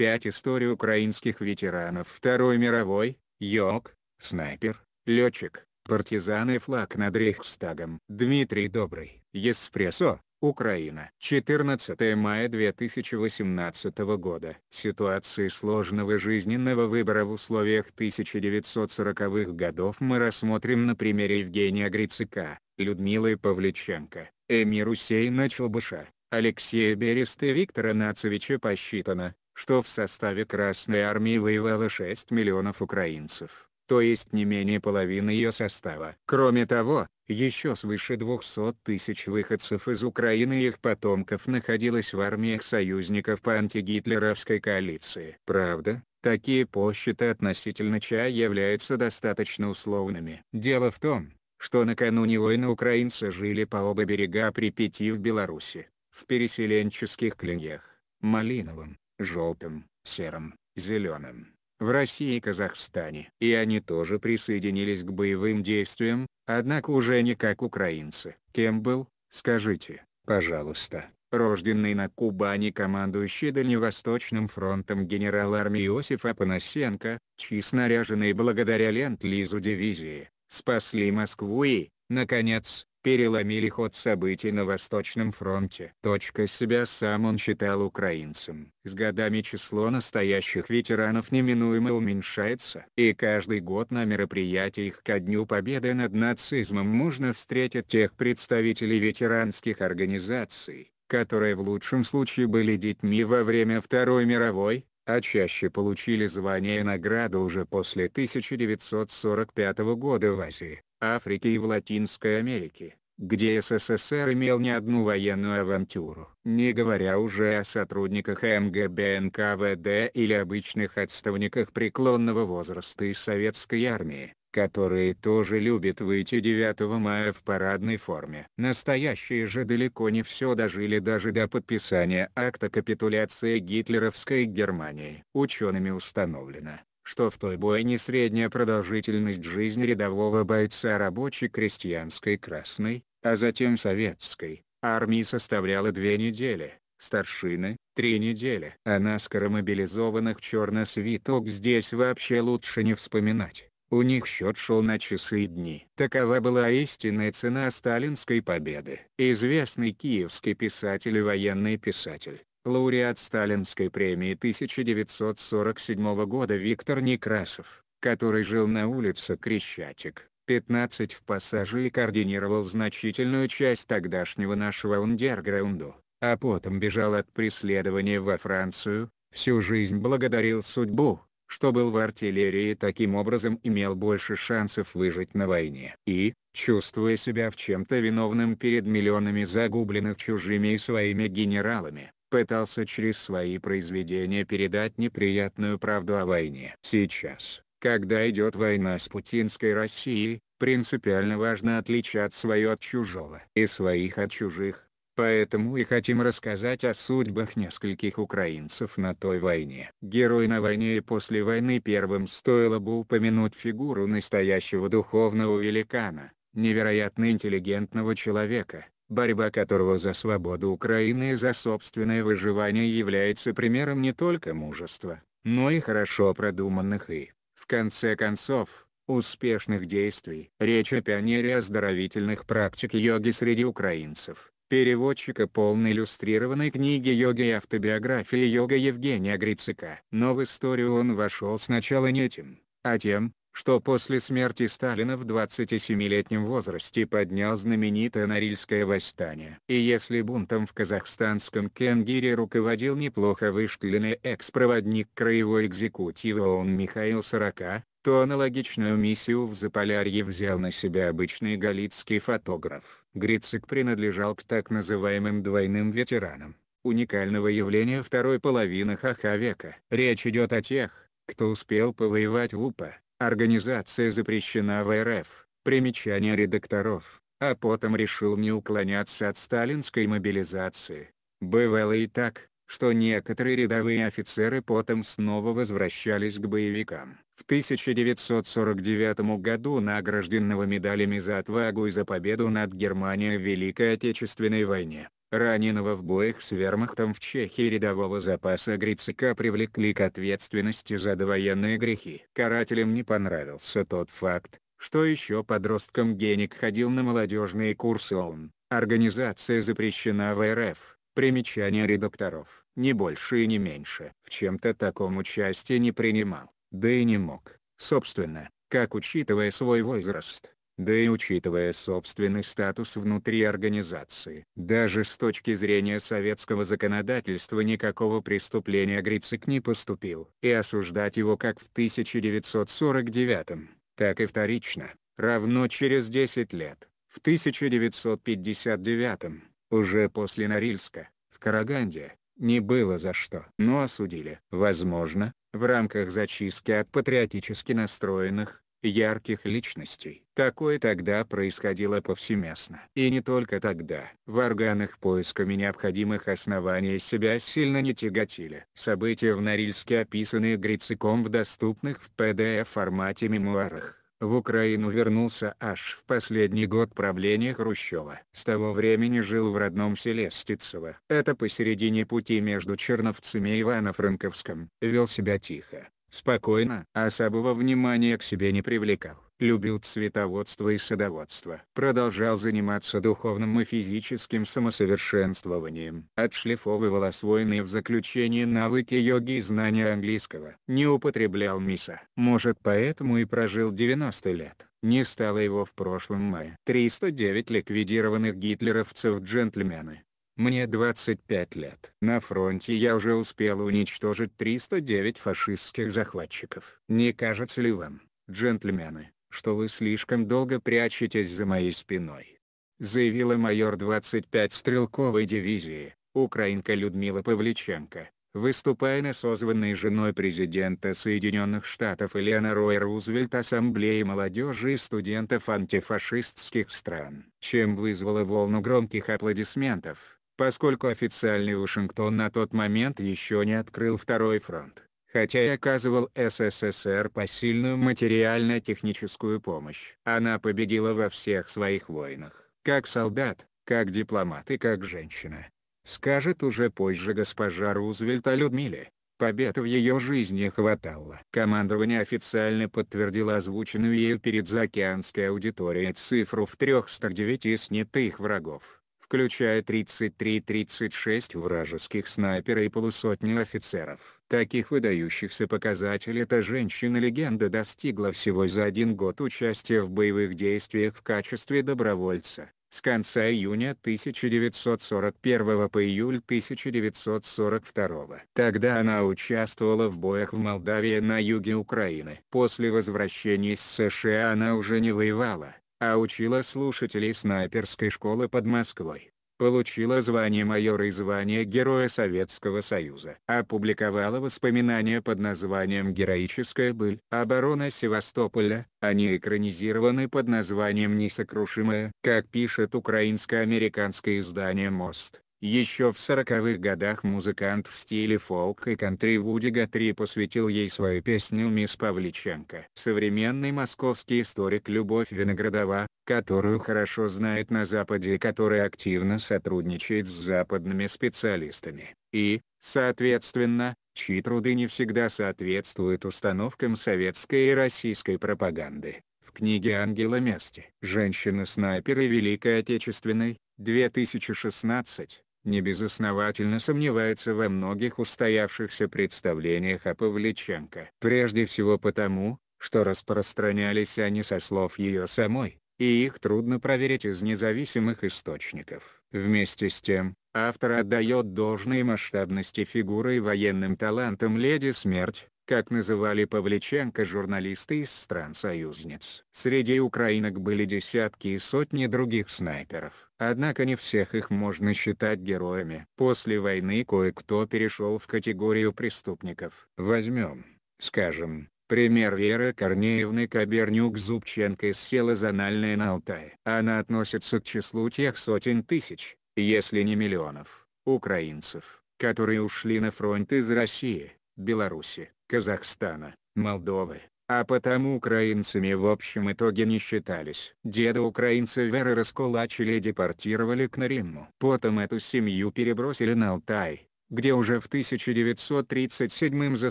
5 История украинских ветеранов Второй мировой, Йог, снайпер, летчик, партизан и флаг над Рейхстагом. Дмитрий Добрый, Еспресо, Украина. 14 мая 2018 года. Ситуации сложного жизненного выбора в условиях 1940-х годов мы рассмотрим на примере Евгения Грицыка, Людмилы Павличенко, Эмира Усейна Чулбыша, Алексея Береста и Виктора Нацевича посчитано, что в составе Красной Армии воевало 6 миллионов украинцев, то есть не менее половины ее состава. Кроме того, еще свыше 200 тысяч выходцев из Украины и их потомков находилось в армиях союзников по антигитлеровской коалиции. Правда, такие площади относительно ЧА являются достаточно условными. Дело в том, что накануне войны украинцы жили по оба берега Припяти в Беларуси, в переселенческих клиньях, Малиновом, желтым, серым, зеленым. В России и Казахстане. И они тоже присоединились к боевым действиям, однако уже не как украинцы. Кем был, скажите, пожалуйста, рожденный на Кубани командующий Дальневосточным фронтом генерал армии Иосиф Апанасенко, чьи снаряженные благодаря Лент-Лизу дивизии, спасли Москву и, наконец, переломили ход событий на Восточном фронте. Точка себя сам он считал украинцем. С годами число настоящих ветеранов неминуемо уменьшается. И каждый год на мероприятиях ко Дню Победы над нацизмом можно встретить тех представителей ветеранских организаций, которые в лучшем случае были детьми во время Второй мировой, а чаще получили звание и награду уже после 1945 года в Азии. Африке и в Латинской Америке, где СССР имел не одну военную авантюру. Не говоря уже о сотрудниках МГБ НКВД или обычных отставниках преклонного возраста из советской армии которые тоже любят выйти 9 мая в парадной форме. Настоящие же далеко не все дожили даже до подписания акта капитуляции гитлеровской Германии. Учеными установлено, что в той бойне средняя продолжительность жизни рядового бойца рабочей крестьянской Красной, а затем советской, армии составляла две недели, старшины – три недели. О а наскоромобилизованных черносвиток здесь вообще лучше не вспоминать. У них счет шел на часы и дни. Такова была истинная цена сталинской победы. Известный киевский писатель и военный писатель лауреат Сталинской премии 1947 года Виктор Некрасов, который жил на улице Крещатик, 15 в пассаже и координировал значительную часть тогдашнего нашего ундерграунду, а потом бежал от преследования во Францию, всю жизнь благодарил судьбу, что был в артиллерии и таким образом имел больше шансов выжить на войне. И, чувствуя себя в чем-то виновным перед миллионами загубленных чужими и своими генералами, пытался через свои произведения передать неприятную правду о войне. Сейчас, когда идет война с путинской Россией, принципиально важно отличать свое от чужого и своих от чужих, поэтому и хотим рассказать о судьбах нескольких украинцев на той войне. Герой на войне и после войны первым стоило бы упомянуть фигуру настоящего духовного великана, невероятно интеллигентного человека, борьба которого за свободу Украины и за собственное выживание является примером не только мужества, но и хорошо продуманных и, в конце концов, успешных действий. Речь о пионере оздоровительных практик йоги среди украинцев, переводчика полной иллюстрированной книги йоги и автобиографии йога Евгения Грицика. Но в историю он вошел сначала не тем, а тем, что после смерти Сталина в 27-летнем возрасте поднял знаменитое Норильское восстание. И если бунтом в казахстанском Кенгире руководил неплохо вышкленный экс-проводник краевой экзекутивы ООН Михаил Сорока, то аналогичную миссию в Заполярье взял на себя обычный галицкий фотограф. Грицик принадлежал к так называемым двойным ветеранам, уникального явления второй половины ха-ха века. Речь идет о тех, кто успел повоевать в УПА, Организация запрещена в РФ, примечание редакторов, а потом решил не уклоняться от сталинской мобилизации. Бывало и так, что некоторые рядовые офицеры потом снова возвращались к боевикам. В 1949 году награжденного медалями за отвагу и за победу над Германией в Великой Отечественной войне раненого в боях с вермахтом в Чехии рядового запаса Грицика привлекли к ответственности за довоенные грехи. Карателям не понравился тот факт, что еще подростком Геник ходил на молодежные курсы ООН. Организация запрещена в РФ. Примечание редакторов. Не больше и не меньше. В чем-то таком участие не принимал, да и не мог, собственно, как учитывая свой возраст да и учитывая собственный статус внутри организации. Даже с точки зрения советского законодательства никакого преступления Грицик не поступил, и осуждать его как в 1949, так и вторично, равно через 10 лет, в 1959, уже после Норильска, в Караганде, не было за что. Но осудили. Возможно, в рамках зачистки от патриотически настроенных, ярких личностей. Такое тогда происходило повсеместно. И не только тогда. В органах поисками необходимых оснований себя сильно не тяготили. События в Норильске описаны Грициком в доступных в PDF-формате мемуарах. В Украину вернулся аж в последний год правления Хрущева. С того времени жил в родном селе Стецево. Это посередине пути между Черновцами и Ивано-Франковском. Вел себя тихо, Спокойно. Особого внимания к себе не привлекал. Любил цветоводство и садоводство. Продолжал заниматься духовным и физическим самосовершенствованием. Отшлифовывал освоенные в заключении навыки йоги и знания английского. Не употреблял миса. Может поэтому и прожил 90 лет. Не стало его в прошлом мае. 309 ликвидированных гитлеровцев-джентльмены. Мне 25 лет. На фронте я уже успел уничтожить 309 фашистских захватчиков. Не кажется ли вам, джентльмены, что вы слишком долго прячетесь за моей спиной? Заявила майор 25 стрелковой дивизии, украинка Людмила Павличенко, выступая на созванной женой президента Соединенных Штатов Элеонорой Рой Рузвельт Ассамблеи молодежи и студентов антифашистских стран, чем вызвала волну громких аплодисментов поскольку официальный Вашингтон на тот момент еще не открыл Второй фронт, хотя и оказывал СССР посильную материально-техническую помощь. Она победила во всех своих войнах, как солдат, как дипломат и как женщина. Скажет уже позже госпожа Рузвельт о Людмиле. Побед в ее жизни хватало. Командование официально подтвердило озвученную ею перед заокеанской аудиторией цифру в 309 снятых врагов включая 33-36 вражеских снайпера и полусотни офицеров. Таких выдающихся показателей эта женщина-легенда достигла всего за один год участия в боевых действиях в качестве добровольца. С конца июня 1941 по июль 1942. Тогда она участвовала в боях в Молдавии на юге Украины. После возвращения из США она уже не воевала, а учила слушателей снайперской школы под Москвой. Получила звание майора и звание Героя Советского Союза. Опубликовала воспоминания под названием «Героическая быль». Оборона Севастополя, они экранизированы под названием «Несокрушимая», как пишет украинско-американское издание «Мост». Еще в сороковых годах музыкант в стиле фолк и кантри Вуди Гатри посвятил ей свою песню «Мисс Павличенко». Современный московский историк Любовь Виноградова, которую хорошо знает на Западе и которая активно сотрудничает с западными специалистами, и, соответственно, чьи труды не всегда соответствуют установкам советской и российской пропаганды. В книге «Ангела Мести» «Женщина-снайпер и Великой Отечественной» 2016, небезосновательно сомневается во многих устоявшихся представлениях о Павличенко. Прежде всего потому, что распространялись они со слов ее самой, и их трудно проверить из независимых источников. Вместе с тем, автор отдает должной масштабности фигуры и военным талантам леди Смерть, как называли Павличенко журналисты из стран-союзниц. Среди украинок были десятки и сотни других снайперов. Однако не всех их можно считать героями. После войны кое-кто перешел в категорию преступников. Возьмем, скажем, Пример Веры Корнеевны Кабернюк-Зубченко из села Занальное на Алтае. Она относится к числу тех сотен тысяч, если не миллионов, украинцев, которые ушли на фронт из России, Беларуси, Казахстана, Молдовы, а потому украинцами в общем итоге не считались. Деда украинца Веры раскулачили и депортировали к Нариму. Потом эту семью перебросили на Алтай, где уже в 1937 м за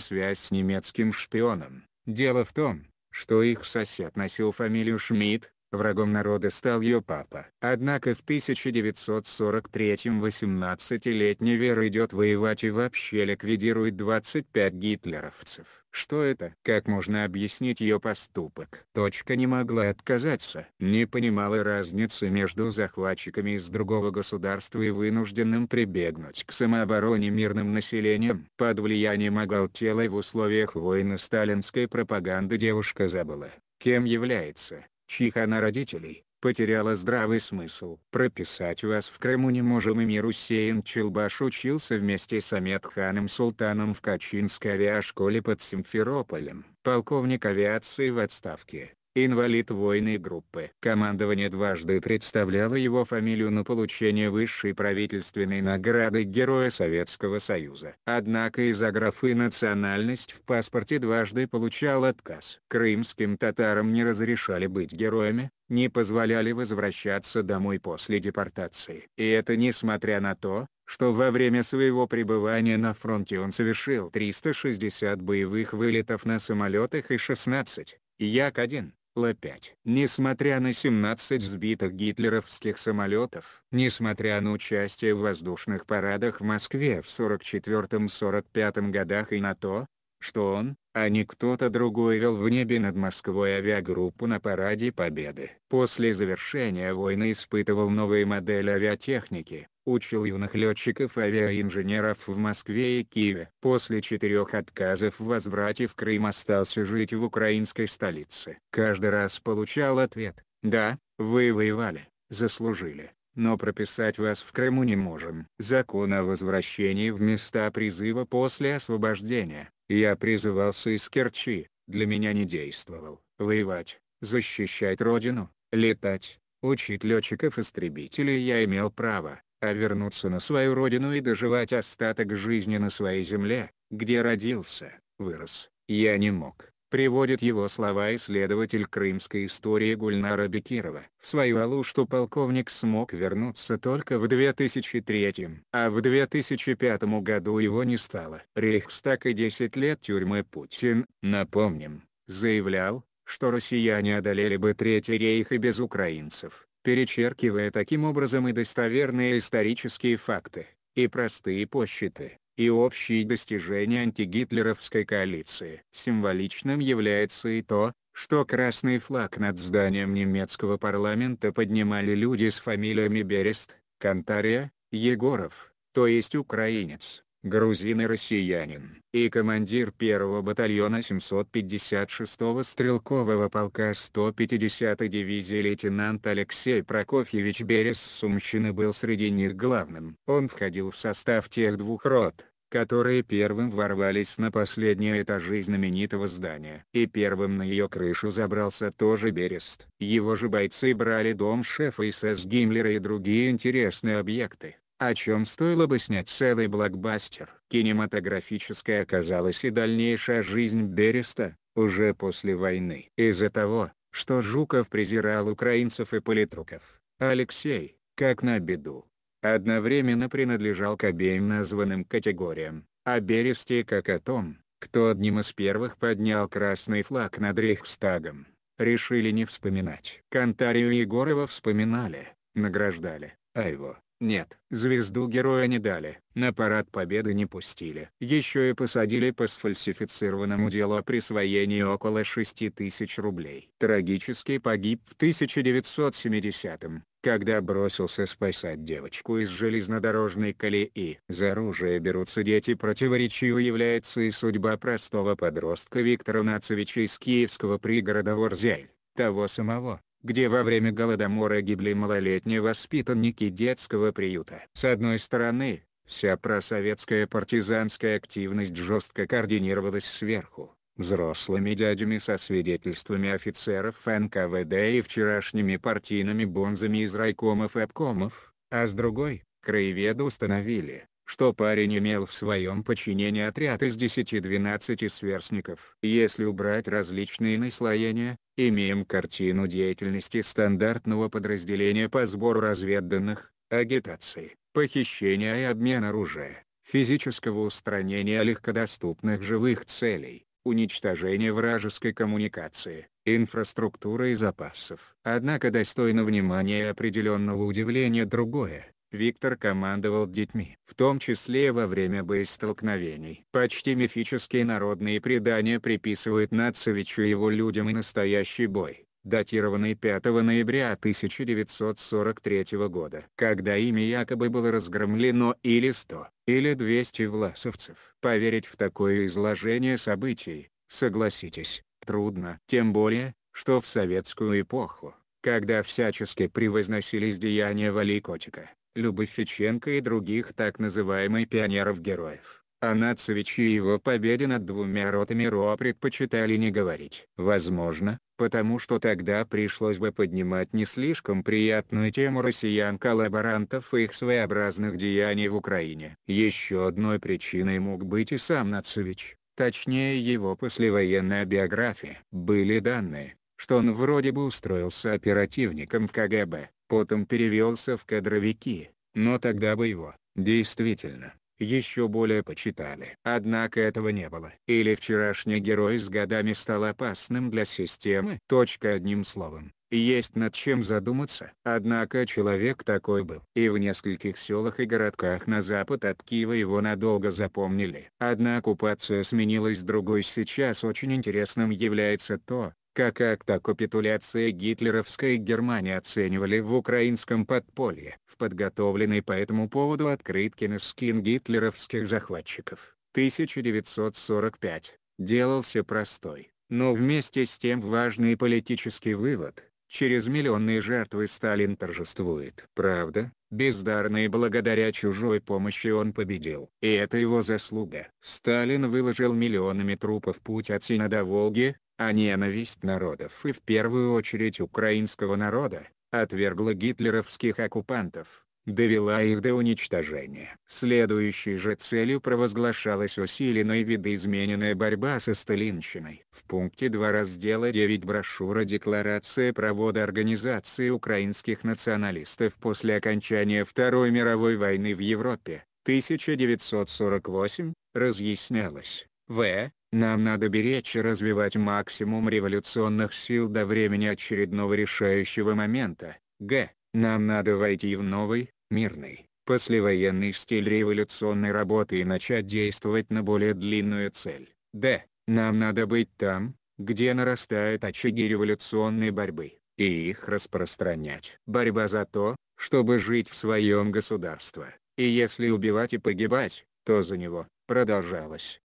связь с немецким шпионом. Дело в том, что их сосед носил фамилию Шмидт, Врагом народа стал ее папа. Однако в 1943-м 18-летний Вера идет воевать и вообще ликвидирует 25 гитлеровцев. Что это? Как можно объяснить ее поступок? Точка не могла отказаться. Не понимала разницы между захватчиками из другого государства и вынужденным прибегнуть к самообороне мирным населением. Под влиянием оголтелой в условиях войны сталинской пропаганды девушка забыла, кем является, чьих она родителей, потеряла здравый смысл. Прописать вас в Крыму не можем Эмир Усейн Челбаш учился вместе с Амедханом Султаном в Качинской авиашколе под Симферополем. Полковник авиации в отставке инвалид войны группы. Командование дважды представляло его фамилию на получение высшей правительственной награды Героя Советского Союза. Однако из-за графы «национальность» в паспорте дважды получал отказ. Крымским татарам не разрешали быть героями, не позволяли возвращаться домой после депортации. И это несмотря на то, что во время своего пребывания на фронте он совершил 360 боевых вылетов на самолетах и 16, Як-1, Л-5. Несмотря на 17 сбитых гитлеровских самолетов, несмотря на участие в воздушных парадах в Москве в 44-45 годах и на то, что он, а не кто-то другой вел в небе над Москвой авиагруппу на параде Победы. После завершения войны испытывал новые модели авиатехники, учил юных летчиков-авиаинженеров в Москве и Киеве. После четырех отказов в возврате в Крым остался жить в украинской столице. Каждый раз получал ответ «Да, вы воевали, заслужили» но прописать вас в Крыму не можем. Закон о возвращении в места призыва после освобождения, я призывался из Керчи, для меня не действовал. Воевать, защищать родину, летать, учить летчиков-истребителей я имел право, а вернуться на свою родину и доживать остаток жизни на своей земле, где родился, вырос, я не мог, приводит его слова исследователь крымской истории Гульнара Бекирова. В свою алу, что полковник смог вернуться только в 2003, а в 2005 году его не стало. Рейхстаг и 10 лет тюрьмы Путин, напомним, заявлял, что россияне одолели бы Третий рейх и без украинцев перечеркивая таким образом и достоверные исторические факты, и простые посчеты, и общие достижения антигитлеровской коалиции. Символичным является и то, что красный флаг над зданием немецкого парламента поднимали люди с фамилиями Берест, Кантария, Егоров, то есть украинец, грузин и россиянин, и командир 1-го батальона 756-го стрелкового полка 150-й дивизии лейтенант Алексей Прокофьевич Берес Сумщины был среди них главным. Он входил в состав тех двух рот, которые первым ворвались на последние этажи знаменитого здания. И первым на ее крышу забрался тоже Берест. Его же бойцы брали дом шефа СС Гиммлера и другие интересные объекты о чем стоило бы снять целый блокбастер. Кинематографической оказалась и дальнейшая жизнь Береста, уже после войны. Из-за того, что Жуков презирал украинцев и политруков, Алексей, как на беду, одновременно принадлежал к обеим названным категориям, о Бересте как о том, кто одним из первых поднял красный флаг над Рейхстагом, решили не вспоминать. Кантарию Егорова вспоминали, награждали, а его, нет, звезду героя не дали, на парад победы не пустили. Еще и посадили по сфальсифицированному делу о присвоении около 6 тысяч рублей. Трагически погиб в 1970-м, когда бросился спасать девочку из железнодорожной колеи. За оружие берутся дети противоречию является и судьба простого подростка Виктора Нацевича из киевского пригорода Ворзель того самого, где во время Голодомора гибли малолетние воспитанники детского приюта. С одной стороны, вся просоветская партизанская активность жестко координировалась сверху, взрослыми дядями со свидетельствами офицеров НКВД и вчерашними партийными бонзами из райкомов и обкомов, а с другой, краеведы установили, что парень имел в своем подчинении отряд из 10-12 сверстников. Если убрать различные наслоения, имеем картину деятельности стандартного подразделения по сбору разведданных, агитации, похищения и обмен оружия, физического устранения легкодоступных живых целей, уничтожения вражеской коммуникации, инфраструктуры и запасов. Однако достойно внимания и определенного удивления другое. Виктор командовал детьми, в том числе во время боестолкновений. Почти мифические народные предания приписывают Нацевичу его людям и настоящий бой, датированный 5 ноября 1943 года, когда ими якобы было разгромлено или 100, или 200 власовцев. Поверить в такое изложение событий, согласитесь, трудно. Тем более, что в советскую эпоху, когда всячески превозносились деяния Валикотика. Любы Фиченко и других так называемых пионеров-героев. О Нацевиче и его победе над двумя ротами РО предпочитали не говорить. Возможно, потому что тогда пришлось бы поднимать не слишком приятную тему россиян-коллаборантов и их своеобразных деяний в Украине. Еще одной причиной мог быть и сам Нацевич, точнее его послевоенная биография. Были данные, что он вроде бы устроился оперативником в КГБ, потом перевелся в кадровики, но тогда бы его, действительно, еще более почитали. Однако этого не было. Или вчерашний герой с годами стал опасным для системы. Точка одним словом, есть над чем задуматься. Однако человек такой был. И в нескольких селах и городках на запад от Киева его надолго запомнили. Одна оккупация сменилась другой сейчас очень интересным является то, как акт о капитуляции гитлеровской Германии оценивали в украинском подполье. В подготовленной по этому поводу открытке на скин гитлеровских захватчиков, 1945, делался простой, но вместе с тем важный политический вывод. Через миллионные жертвы Сталин торжествует. Правда, бездарный благодаря чужой помощи он победил. И это его заслуга. Сталин выложил миллионами трупов путь от Сина до Волги, а ненависть народов и в первую очередь украинского народа, отвергла гитлеровских оккупантов, довела их до уничтожения. Следующей же целью провозглашалась усиленная видоизмененная борьба со сталинщиной. В пункте 2 раздела 9 брошюра «Декларация провода Организации украинских националистов после окончания Второй мировой войны в Европе» 1948 разъяснялось, в. Нам надо беречь и развивать максимум революционных сил до времени очередного решающего момента. Г. Нам надо войти в новый, мирный, послевоенный стиль революционной работы и начать действовать на более длинную цель. Д. Нам надо быть там, где нарастают очаги революционной борьбы, и их распространять. Борьба за то, чтобы жить в своем государстве, и если убивать и погибать, то за него, продолжалось.